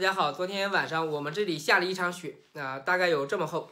大家好，昨天晚上我们这里下了一场雪啊，大概有这么厚，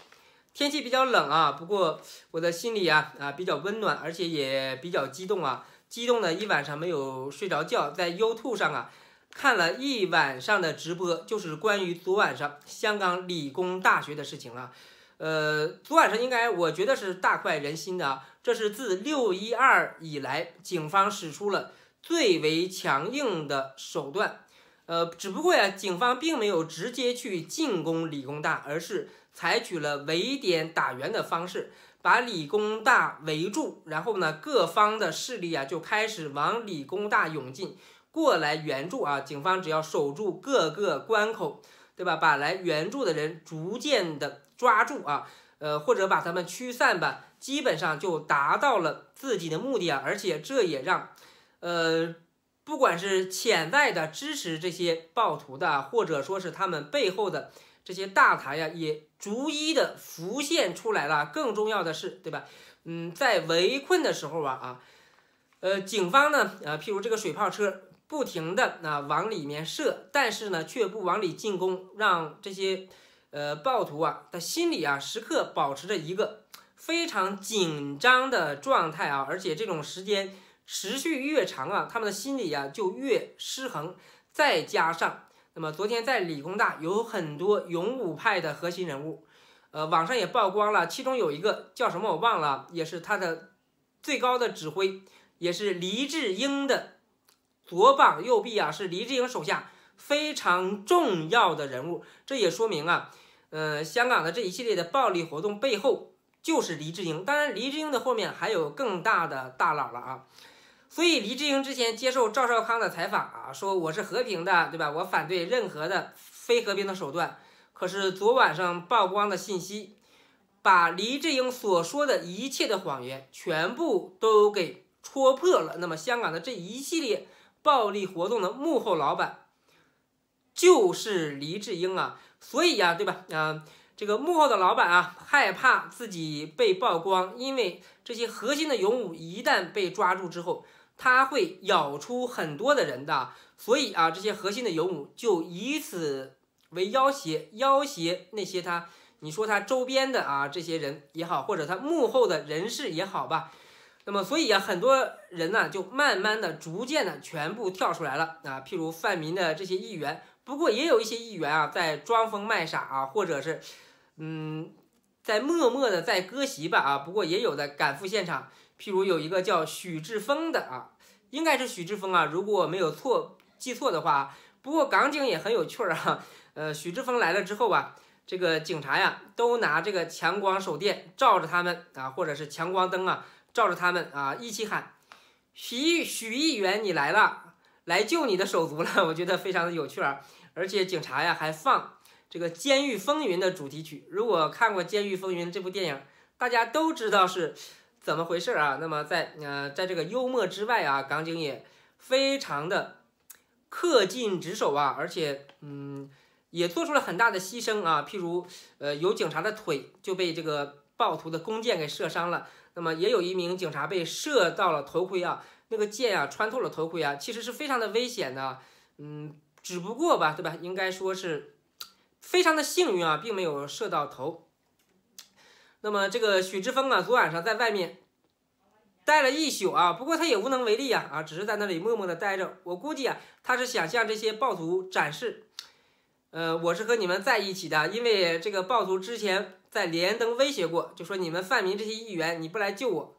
天气比较冷啊。不过我的心里啊啊比较温暖，而且也比较激动啊，激动的一晚上没有睡着觉，在 YouTube 上啊看了一晚上的直播，就是关于昨晚上香港理工大学的事情了。呃，昨晚上应该我觉得是大快人心的，这是自六一二以来警方使出了最为强硬的手段。呃，只不过呀，警方并没有直接去进攻理工大，而是采取了围点打援的方式，把理工大围住，然后呢，各方的势力啊就开始往理工大涌进过来援助啊。警方只要守住各个关口，对吧？把来援助的人逐渐的抓住啊，呃，或者把他们驱散吧，基本上就达到了自己的目的啊。而且这也让，呃。不管是潜在的支持这些暴徒的，或者说是他们背后的这些大台呀，也逐一的浮现出来了。更重要的是，对吧？嗯，在围困的时候啊啊，呃，警方呢，呃，譬如这个水炮车不停的啊往里面射，但是呢却不往里进攻，让这些呃暴徒啊，他心里啊时刻保持着一个非常紧张的状态啊，而且这种时间。持续越长啊，他们的心理啊就越失衡。再加上，那么昨天在理工大有很多勇武派的核心人物，呃，网上也曝光了，其中有一个叫什么我忘了，也是他的最高的指挥，也是黎智英的左膀右臂啊，是黎智英手下非常重要的人物。这也说明啊，呃，香港的这一系列的暴力活动背后就是黎智英。当然，黎智英的后面还有更大的大佬了啊。所以黎智英之前接受赵少康的采访啊，说我是和平的，对吧？我反对任何的非和平的手段。可是昨晚上曝光的信息，把黎智英所说的一切的谎言全部都给戳破了。那么香港的这一系列暴力活动的幕后老板，就是黎智英啊。所以呀，对吧？啊，这个幕后的老板啊，害怕自己被曝光，因为这些核心的勇武一旦被抓住之后。他会咬出很多的人的，所以啊，这些核心的游牧就以此为要挟，要挟那些他，你说他周边的啊，这些人也好，或者他幕后的人士也好吧。那么，所以啊，很多人呢，就慢慢的、逐渐的全部跳出来了啊。譬如范民的这些议员，不过也有一些议员啊，在装疯卖傻啊，或者是，嗯，在默默的在割席吧啊。不过也有的赶赴现场。譬如有一个叫许志峰的啊，应该是许志峰啊，如果没有错记错的话。不过港警也很有趣儿啊，呃，许志峰来了之后啊，这个警察呀都拿这个强光手电照着他们啊，或者是强光灯啊照着他们啊，一起喊许许议员你来了，来救你的手足了。我觉得非常的有趣儿，而且警察呀还放这个《监狱风云》的主题曲。如果看过《监狱风云》这部电影，大家都知道是。怎么回事啊？那么在呃，在这个幽默之外啊，港警也非常的恪尽职守啊，而且嗯，也做出了很大的牺牲啊。譬如呃，有警察的腿就被这个暴徒的弓箭给射伤了，那么也有一名警察被射到了头盔啊，那个箭啊穿透了头盔啊，其实是非常的危险的。嗯，只不过吧，对吧？应该说是非常的幸运啊，并没有射到头。那么这个许之峰啊，昨晚上在外面待了一宿啊，不过他也无能为力啊，啊，只是在那里默默的待着。我估计啊，他是想向这些暴徒展示，呃，我是和你们在一起的。因为这个暴徒之前在连登威胁过，就说你们范民这些议员，你不来救我，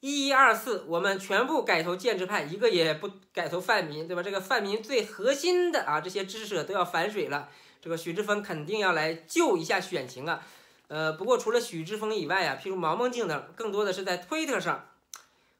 一一二四，我们全部改投建制派，一个也不改投泛民，对吧？这个泛民最核心的啊，这些支持者都要反水了，这个许志峰肯定要来救一下选情啊。呃，不过除了许志峰以外啊，譬如毛孟静等，更多的是在推特上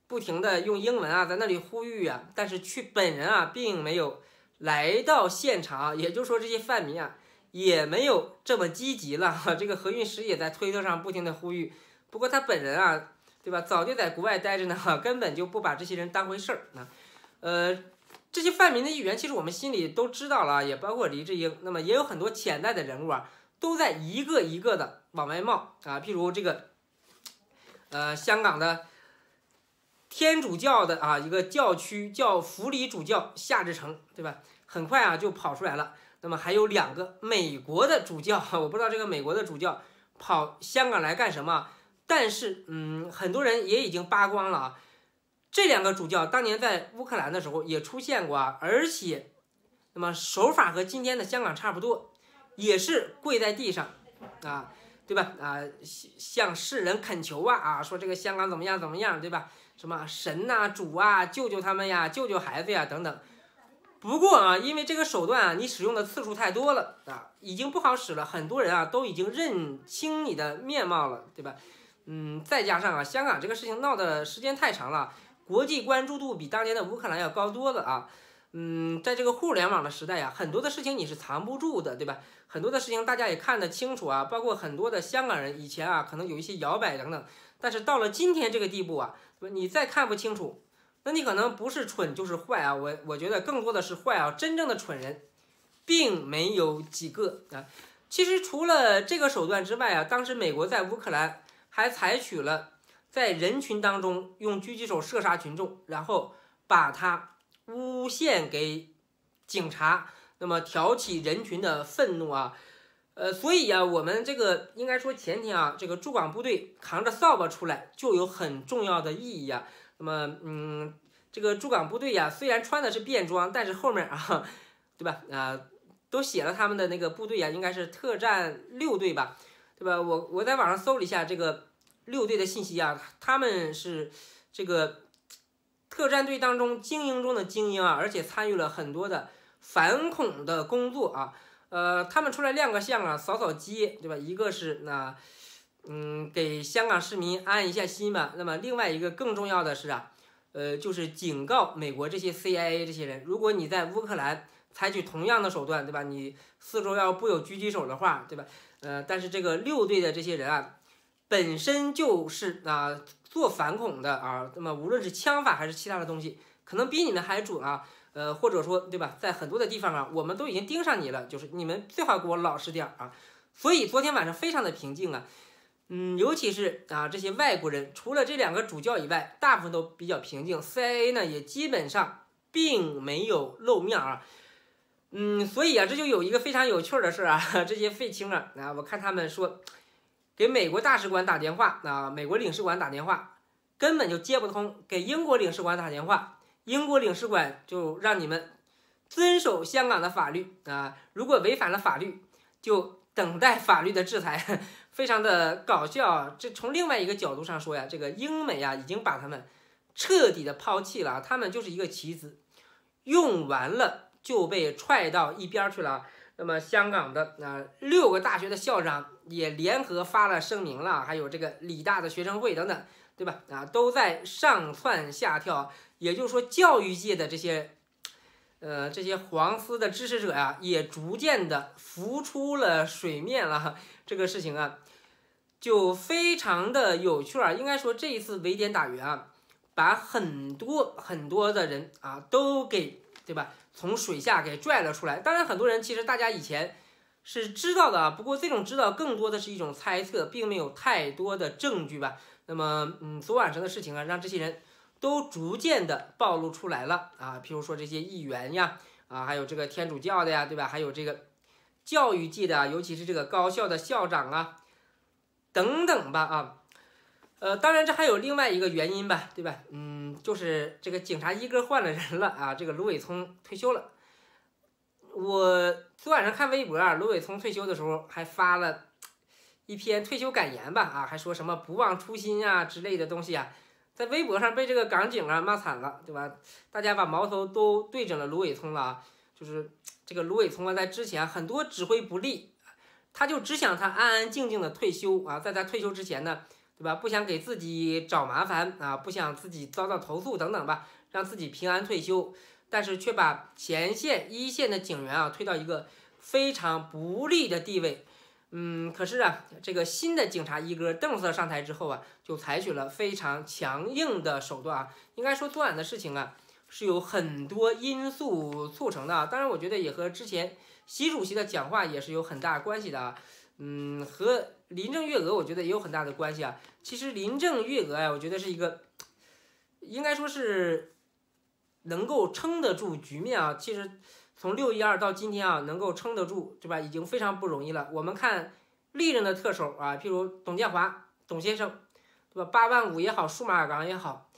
不停的用英文啊，在那里呼吁啊，但是去本人啊，并没有来到现场，也就是说这些范民啊，也没有这么积极了。这个何韵诗也在推特上不停的呼吁，不过他本人啊，对吧，早就在国外待着呢，根本就不把这些人当回事儿啊。呃，这些泛民的议员，其实我们心里都知道了，也包括黎智英，那么也有很多潜在的人物啊，都在一个一个的。往外冒啊！譬如这个，呃，香港的天主教的啊，一个教区叫弗里主教夏志成，对吧？很快啊就跑出来了。那么还有两个美国的主教，我不知道这个美国的主教跑香港来干什么。但是嗯，很多人也已经扒光了。啊。这两个主教当年在乌克兰的时候也出现过，啊，而且那么手法和今天的香港差不多，也是跪在地上啊。对吧？啊，向世人恳求啊啊，说这个香港怎么样怎么样，对吧？什么神呐、主啊、救救他们呀、救救孩子呀等等。不过啊，因为这个手段啊，你使用的次数太多了啊，已经不好使了。很多人啊都已经认清你的面貌了，对吧？嗯，再加上啊，香港这个事情闹的时间太长了，国际关注度比当年的乌克兰要高多了啊。嗯，在这个互联网的时代啊，很多的事情你是藏不住的，对吧？很多的事情大家也看得清楚啊，包括很多的香港人以前啊，可能有一些摇摆等等，但是到了今天这个地步啊，你再看不清楚，那你可能不是蠢就是坏啊。我我觉得更多的是坏啊，真正的蠢人，并没有几个啊。其实除了这个手段之外啊，当时美国在乌克兰还采取了在人群当中用狙击手射杀群众，然后把他。诬陷给警察，那么挑起人群的愤怒啊，呃，所以啊，我们这个应该说前天啊，这个驻港部队扛着扫把出来就有很重要的意义啊。那么，嗯，这个驻港部队呀，虽然穿的是便装，但是后面啊，对吧？啊，都写了他们的那个部队呀，应该是特战六队吧，对吧？我我在网上搜了一下这个六队的信息啊，他们是这个。特战队当中精英中的精英啊，而且参与了很多的反恐的工作啊，呃，他们出来亮个相啊，扫扫街，对吧？一个是那，嗯，给香港市民安一下心吧。那么另外一个更重要的是啊，呃，就是警告美国这些 CIA 这些人，如果你在乌克兰采取同样的手段，对吧？你四周要布有狙击手的话，对吧？呃，但是这个六队的这些人啊。本身就是啊，做反恐的啊，那么无论是枪法还是其他的东西，可能比你们还准啊，呃，或者说对吧，在很多的地方啊，我们都已经盯上你了，就是你们最好给我老实点儿啊。所以昨天晚上非常的平静啊，嗯，尤其是啊这些外国人，除了这两个主教以外，大部分都比较平静。CIA 呢也基本上并没有露面啊，嗯，所以啊这就有一个非常有趣的事啊，这些废青啊，啊我看他们说。给美国大使馆打电话，那美国领事馆打电话根本就接不通。给英国领事馆打电话，英国领事馆就让你们遵守香港的法律啊！如果违反了法律，就等待法律的制裁。非常的搞笑。这从另外一个角度上说呀，这个英美啊已经把他们彻底的抛弃了，他们就是一个棋子，用完了就被踹到一边儿去了。那么，香港的啊六个大学的校长也联合发了声明了，还有这个理大的学生会等等，对吧？啊，都在上窜下跳。也就是说，教育界的这些，呃，这些黄丝的支持者呀，也逐渐的浮出了水面了。这个事情啊，就非常的有趣啊。应该说，这一次围点打援，啊，把很多很多的人啊，都给，对吧？从水下给拽了出来。当然，很多人其实大家以前是知道的，不过这种知道更多的是一种猜测，并没有太多的证据吧。那么，嗯，昨晚上的事情啊，让这些人都逐渐的暴露出来了啊。譬如说这些议员呀，啊，还有这个天主教的呀，对吧？还有这个教育界的，尤其是这个高校的校长啊，等等吧，啊，呃，当然这还有另外一个原因吧，对吧？嗯。就是这个警察一哥换了人了啊，这个芦苇聪退休了。我昨晚上看微博啊，芦苇聪退休的时候还发了一篇退休感言吧啊，还说什么不忘初心啊之类的东西啊，在微博上被这个港警啊骂惨了，对吧？大家把矛头都对准了芦苇聪了啊，就是这个芦苇聪啊，在之前很多指挥不力，他就只想他安安静静的退休啊，在他退休之前呢。对吧？不想给自己找麻烦啊，不想自己遭到投诉等等吧，让自己平安退休。但是却把前线一线的警员啊推到一个非常不利的地位。嗯，可是啊，这个新的警察一哥邓克上台之后啊，就采取了非常强硬的手段啊。应该说昨晚的事情啊，是有很多因素促成的啊。当然，我觉得也和之前习主席的讲话也是有很大关系的。啊。嗯，和林郑月娥，我觉得也有很大的关系啊。其实林郑月娥呀，我觉得是一个，应该说是能够撑得住局面啊。其实从六一二到今天啊，能够撑得住，对吧？已经非常不容易了。我们看历任的特首啊，譬如董建华，董先生，对吧？八万五也好，数码港也好，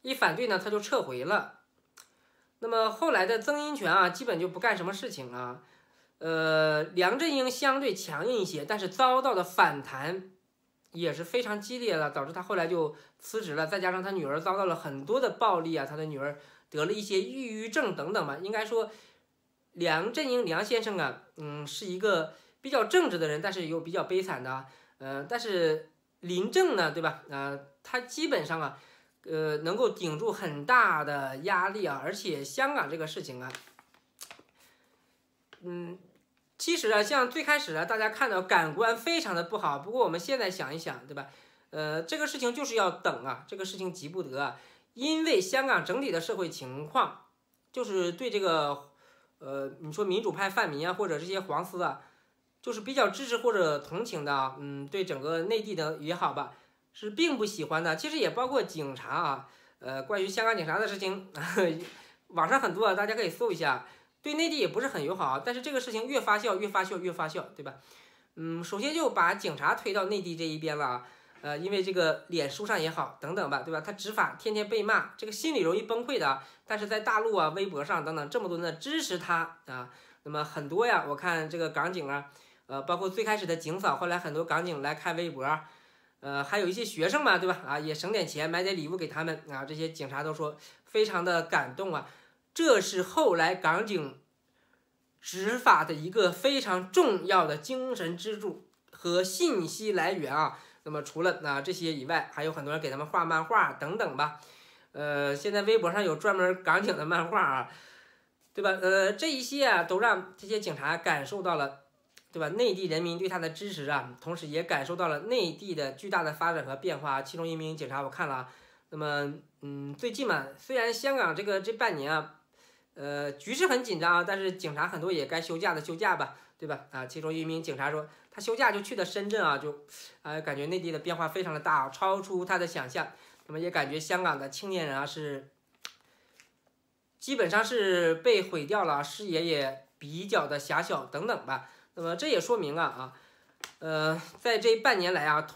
一反对呢，他就撤回了。那么后来的曾荫权啊，基本就不干什么事情啊。呃，梁振英相对强硬一些，但是遭到的反弹也是非常激烈了，导致他后来就辞职了。再加上他女儿遭到了很多的暴力啊，他的女儿得了一些抑郁症等等吧。应该说，梁振英梁先生啊，嗯，是一个比较正直的人，但是又比较悲惨的。呃，但是林郑呢，对吧？呃，他基本上啊，呃，能够顶住很大的压力啊，而且香港这个事情啊，嗯。其实啊，像最开始啊，大家看到感官非常的不好。不过我们现在想一想，对吧？呃，这个事情就是要等啊，这个事情急不得。因为香港整体的社会情况，就是对这个，呃，你说民主派泛民啊，或者这些黄丝啊，就是比较支持或者同情的。嗯，对整个内地的也好吧，是并不喜欢的。其实也包括警察啊，呃，关于香港警察的事情，网上很多，啊，大家可以搜一下。对内地也不是很友好啊，但是这个事情越发酵越发酵越发酵，对吧？嗯，首先就把警察推到内地这一边了啊，呃，因为这个脸书上也好，等等吧，对吧？他执法天天被骂，这个心里容易崩溃的。但是在大陆啊，微博上等等这么多的支持他啊，那么很多呀，我看这个港警啊，呃，包括最开始的警嫂，后来很多港警来开微博，呃，还有一些学生嘛，对吧？啊，也省点钱买点礼物给他们啊，这些警察都说非常的感动啊。这是后来港警执法的一个非常重要的精神支柱和信息来源啊。那么除了呢这些以外，还有很多人给他们画漫画等等吧。呃，现在微博上有专门港警的漫画啊，对吧？呃，这一些啊都让这些警察感受到了，对吧？内地人民对他的支持啊，同时也感受到了内地的巨大的发展和变化。其中一名警察我看了，那么嗯，最近嘛，虽然香港这个这半年啊。呃，局势很紧张啊，但是警察很多也该休假的休假吧，对吧？啊，其中一名警察说，他休假就去的深圳啊，就啊，感觉内地的变化非常的大，超出他的想象。那么也感觉香港的青年人啊是基本上是被毁掉了，视野也比较的狭小等等吧。那么这也说明啊啊，呃，在这半年来啊，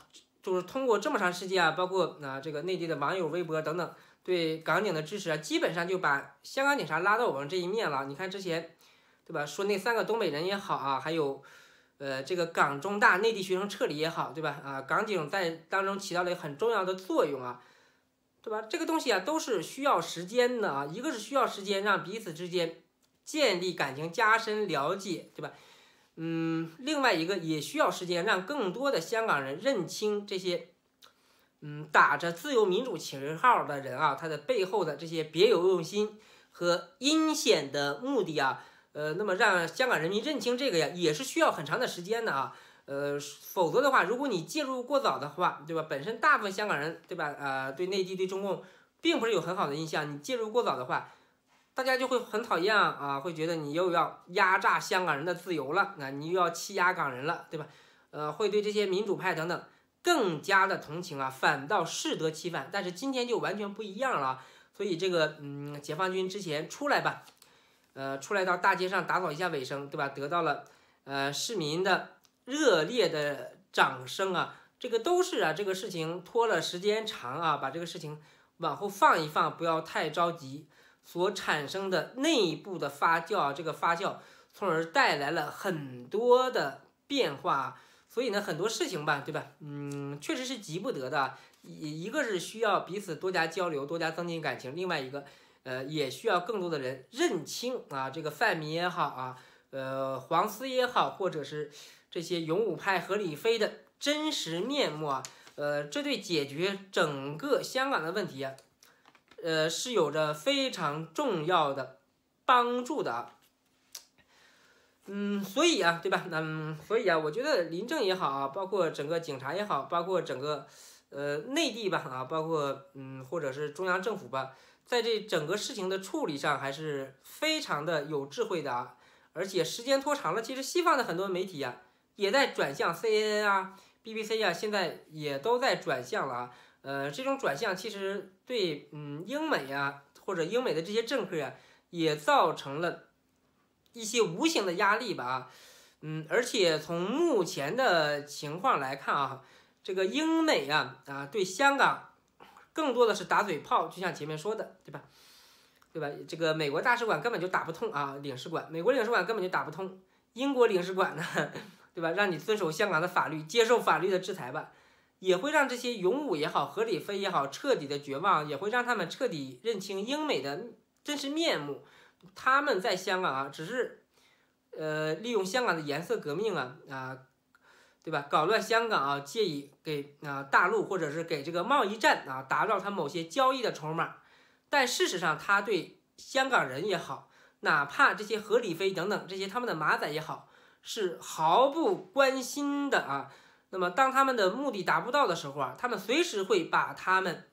就是通过这么长时间啊，包括啊这个内地的网友微博等等。对港警的支持啊，基本上就把香港警察拉到我们这一面了。你看之前，对吧？说那三个东北人也好啊，还有，呃，这个港中大内地学生撤离也好，对吧？啊，港警在当中起到了很重要的作用啊，对吧？这个东西啊，都是需要时间的啊。一个是需要时间让彼此之间建立感情、加深了解，对吧？嗯，另外一个也需要时间让更多的香港人认清这些。嗯，打着自由民主旗号的人啊，他的背后的这些别有用心和阴险的目的啊，呃，那么让香港人民认清这个呀，也是需要很长的时间的啊，呃，否则的话，如果你介入过早的话，对吧？本身大部分香港人，对吧？呃，对内地、对中共，并不是有很好的印象。你介入过早的话，大家就会很讨厌啊，会觉得你又要压榨香港人的自由了，那你又要欺压港人了，对吧？呃，会对这些民主派等等。更加的同情啊，反倒适得其反。但是今天就完全不一样了，所以这个嗯，解放军之前出来吧，呃，出来到大街上打扫一下卫生，对吧？得到了呃市民的热烈的掌声啊，这个都是啊，这个事情拖了时间长啊，把这个事情往后放一放，不要太着急所产生的内部的发酵，这个发酵，从而带来了很多的变化。所以呢，很多事情吧，对吧？嗯，确实是急不得的。一一个是需要彼此多加交流，多加增进感情；另外一个，呃，也需要更多的人认清啊，这个范明也好啊，呃，黄思也好，或者是这些勇武派和李飞的真实面目啊，呃，这对解决整个香港的问题，呃，是有着非常重要的帮助的。啊。嗯，所以啊，对吧？那所以啊，我觉得林政也好啊，包括整个警察也好，包括整个呃内地吧啊，包括嗯，或者是中央政府吧，在这整个事情的处理上还是非常的有智慧的啊。而且时间拖长了，其实西方的很多媒体啊，也在转向 C N 啊、B B C 啊，现在也都在转向了啊。呃，这种转向其实对嗯英美啊，或者英美的这些政客啊，也造成了。一些无形的压力吧，嗯，而且从目前的情况来看啊，这个英美啊啊对香港更多的是打嘴炮，就像前面说的，对吧？对吧？这个美国大使馆根本就打不通啊，领事馆，美国领事馆根本就打不通，英国领事馆呢，对吧？让你遵守香港的法律，接受法律的制裁吧，也会让这些勇武也好，合理飞也好，彻底的绝望，也会让他们彻底认清英美的真实面目。他们在香港啊，只是，呃，利用香港的颜色革命啊啊，对吧？搞乱香港啊，借以给啊大陆或者是给这个贸易战啊，打造他某些交易的筹码。但事实上，他对香港人也好，哪怕这些何李飞等等这些他们的马仔也好，是毫不关心的啊。那么，当他们的目的达不到的时候啊，他们随时会把他们。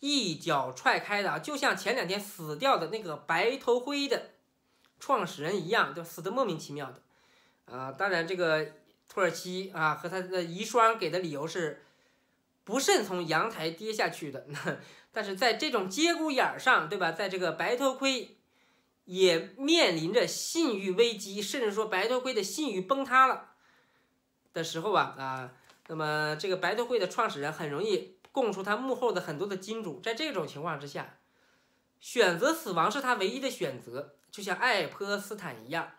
一脚踹开的啊，就像前两天死掉的那个白头盔的创始人一样，就死的莫名其妙的，啊，当然这个土耳其啊和他的遗孀给的理由是不慎从阳台跌下去的，但是在这种节骨眼儿上，对吧？在这个白头盔也面临着信誉危机，甚至说白头盔的信誉崩塌了的时候吧，啊，那么这个白头盔的创始人很容易。供出他幕后的很多的金主，在这种情况之下，选择死亡是他唯一的选择，就像爱泼斯坦一样。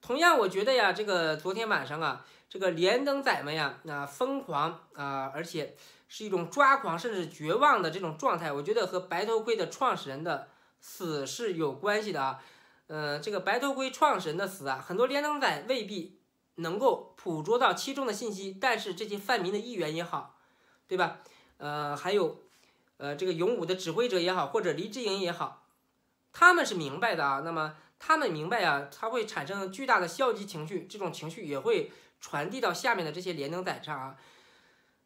同样，我觉得呀，这个昨天晚上啊，这个连登仔们呀，啊疯狂啊，而且是一种抓狂甚至绝望的这种状态。我觉得和白头盔的创始人的死是有关系的啊。呃，这个白头盔创始人的死啊，很多连登仔未必能够捕捉到其中的信息，但是这些泛民的议员也好，对吧？呃，还有，呃，这个勇武的指挥者也好，或者黎志营也好，他们是明白的啊。那么他们明白啊，他会产生巨大的消极情绪，这种情绪也会传递到下面的这些连登仔上啊。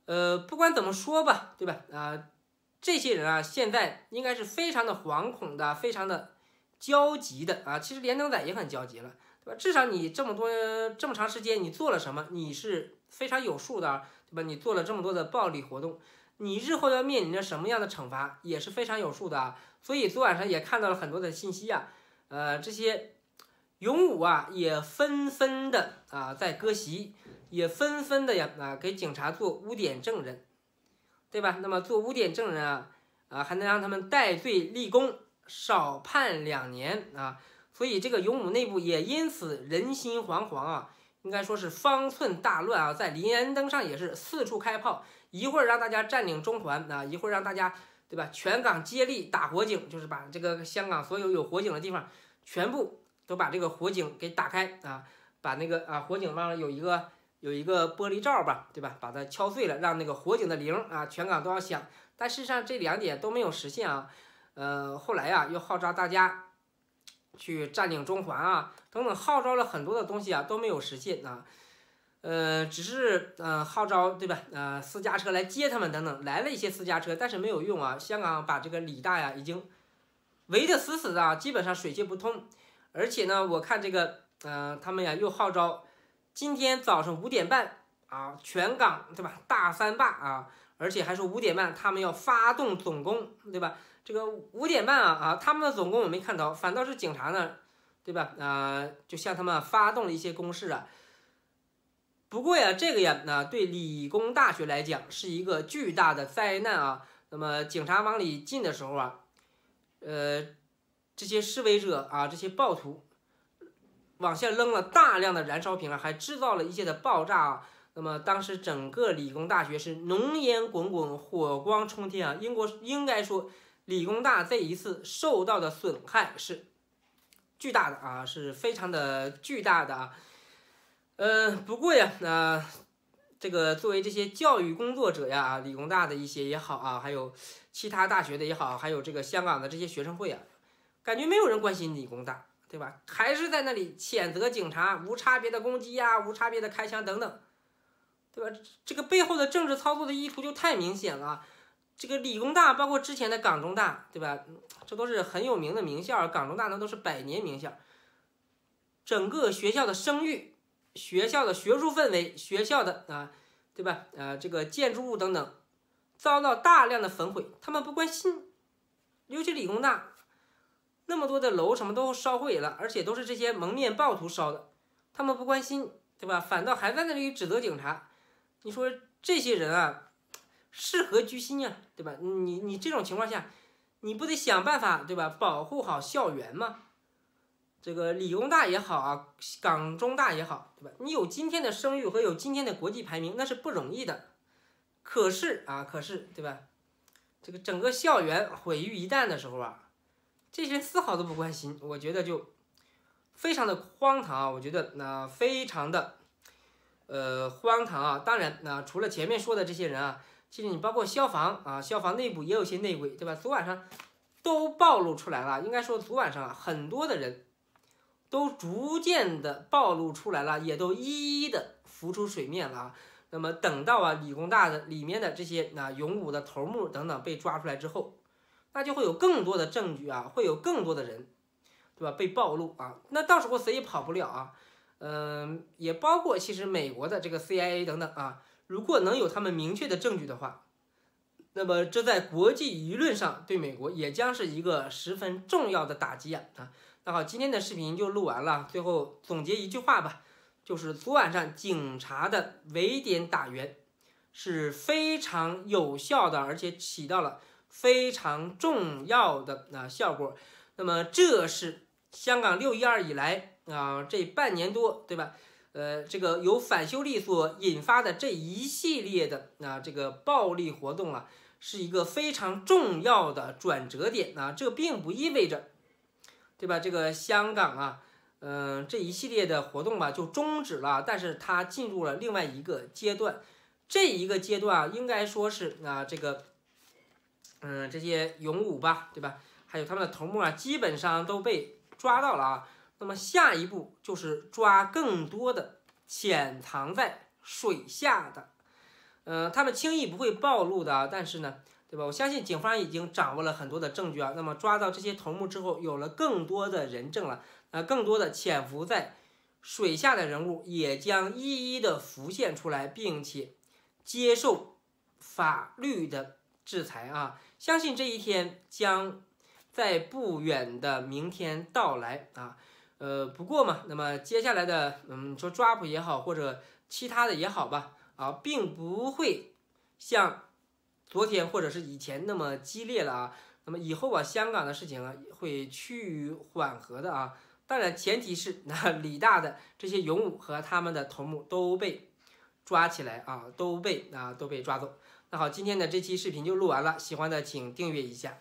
呃，不管怎么说吧，对吧？啊，这些人啊，现在应该是非常的惶恐的，非常的焦急的啊。其实连登仔也很焦急了，对吧？至少你这么多这么长时间，你做了什么？你是非常有数的，对吧？你做了这么多的暴力活动。你日后要面临着什么样的惩罚也是非常有数的啊！所以昨晚上也看到了很多的信息啊，呃，这些勇武啊也纷纷的啊在割席，也纷纷的呀啊给警察做污点证人，对吧？那么做污点证人啊啊还能让他们戴罪立功，少判两年啊！所以这个勇武内部也因此人心惶惶啊，应该说是方寸大乱啊，在林安灯上也是四处开炮。一会儿让大家占领中环啊，一会儿让大家对吧，全港接力打火警，就是把这个香港所有有火警的地方全部都把这个火警给打开啊，把那个啊火警上有一个有一个玻璃罩吧，对吧，把它敲碎了，让那个火警的铃啊全港都要响。但事实上这两点都没有实现啊。呃，后来呀又号召大家去占领中环啊等等，号召了很多的东西啊都没有实现啊。呃，只是呃号召对吧？呃，私家车来接他们等等，来了一些私家车，但是没有用啊。香港把这个李大呀已经围得死死的，基本上水泄不通。而且呢，我看这个，嗯，他们呀又号召今天早上五点半啊，全港对吧？大三坝啊，而且还是五点半，他们要发动总攻对吧？这个五点半啊啊，他们的总攻我没看到，反倒是警察呢，对吧？啊，就向他们发动了一些攻势啊。不过呀，这个呀那对理工大学来讲是一个巨大的灾难啊。那么警察往里进的时候啊，呃，这些示威者啊，这些暴徒往下扔了大量的燃烧瓶啊，还制造了一些的爆炸。啊。那么当时整个理工大学是浓烟滚滚，火光冲天啊。英国应该说，理工大这一次受到的损害是巨大的啊，是非常的巨大的啊。呃，不过呀，那这个作为这些教育工作者呀，理工大的一些也好啊，还有其他大学的也好，还有这个香港的这些学生会啊，感觉没有人关心理工大，对吧？还是在那里谴责警察无差别的攻击呀，无差别的开枪等等，对吧？这个背后的政治操作的意图就太明显了。这个理工大包括之前的港中大，对吧？这都是很有名的名校，港中大呢都是百年名校，整个学校的声誉。学校的学术氛围，学校的啊，对吧？呃，这个建筑物等等遭到大量的焚毁，他们不关心。尤其理工大那么多的楼，什么都烧毁了，而且都是这些蒙面暴徒烧的，他们不关心，对吧？反倒还在那里指责警察。你说这些人啊，是何居心呀，对吧？你你这种情况下，你不得想办法，对吧？保护好校园吗？这个理工大也好啊，港中大也好，对吧？你有今天的声誉和有今天的国际排名，那是不容易的。可是啊，可是，对吧？这个整个校园毁于一旦的时候啊，这些人丝毫都不关心，我觉得就非常的荒唐啊！我觉得那非常的呃荒唐啊！当然，那除了前面说的这些人啊，其实你包括消防啊，消防内部也有些内鬼，对吧？昨晚上都暴露出来了。应该说，昨晚上很多的人。都逐渐的暴露出来了，也都一一的浮出水面了。那么等到啊理工大的里面的这些啊，勇武的头目等等被抓出来之后，那就会有更多的证据啊，会有更多的人，对吧？被暴露啊，那到时候谁也跑不了啊。嗯，也包括其实美国的这个 CIA 等等啊，如果能有他们明确的证据的话，那么这在国际舆论上对美国也将是一个十分重要的打击啊！啊。那好，今天的视频就录完了。最后总结一句话吧，就是昨晚上警察的围点打援是非常有效的，而且起到了非常重要的啊效果。那么这是香港六一二以来啊这半年多，对吧？呃，这个由反修例所引发的这一系列的啊这个暴力活动啊，是一个非常重要的转折点啊。这并不意味着。对吧？这个香港啊，嗯，这一系列的活动吧，就终止了。但是它进入了另外一个阶段，这一个阶段应该说是啊，这个，嗯，这些勇武吧，对吧？还有他们的头目啊，基本上都被抓到了啊。那么下一步就是抓更多的潜藏在水下的，嗯，他们轻易不会暴露的啊。但是呢？对吧？我相信警方已经掌握了很多的证据啊。那么抓到这些头目之后，有了更多的人证了。那更多的潜伏在水下的人物也将一一的浮现出来，并且接受法律的制裁啊！相信这一天将在不远的明天到来啊。呃，不过嘛，那么接下来的，嗯，说抓捕也好，或者其他的也好吧，啊，并不会像。昨天或者是以前那么激烈了啊，那么以后啊，香港的事情啊会趋于缓和的啊。当然前提是那 李大的这些勇武和他们的头目都被抓起来啊，都被啊都被抓走。那好，今天的这期视频就录完了，喜欢的请订阅一下。